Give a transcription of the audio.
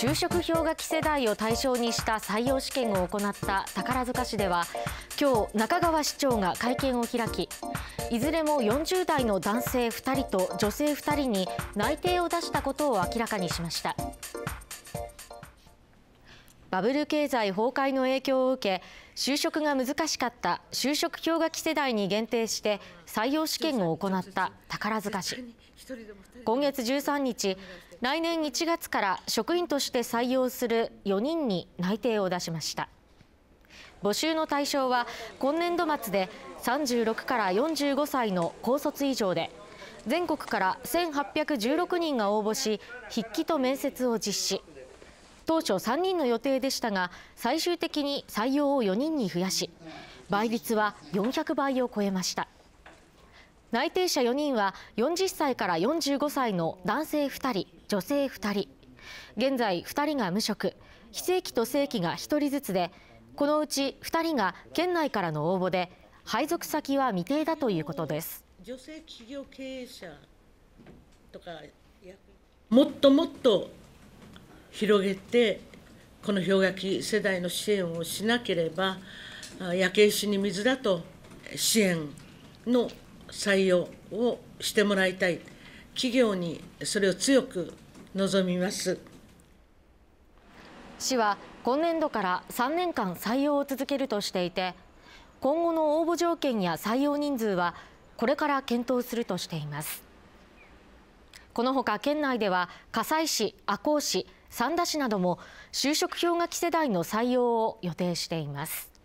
就職氷河期世代を対象にした採用試験を行った宝塚市では今日中川市長が会見を開きいずれも40代の男性2人と女性2人に内定を出したことを明らかにしました。バブル経済崩壊の影響を受け就職が難しかった就職氷河期世代に限定して採用試験を行った宝塚市今月13日来年1月から職員として採用する4人に内定を出しました募集の対象は今年度末で36から45歳の高卒以上で全国から1816人が応募し筆記と面接を実施当初3人の予定でしたが最終的に採用を4人に増やし倍率は400倍を超えました内定者4人は40歳から45歳の男性2人女性2人現在2人が無職非正規と正規が1人ずつでこのうち2人が県内からの応募で配属先は未定だということです女性企業経営者とかもっともっと広げて、この氷河期世代の支援をしなければ、焼け石に水だと支援の採用をしてもらいたい、企業にそれを強く望みます。市は今年度から3年間採用を続けるとしていて今後の応募条件や採用人数はこれから検討するとしていますこのほか県内では加西市、赤穂市、三田市なども就職氷河期世代の採用を予定しています。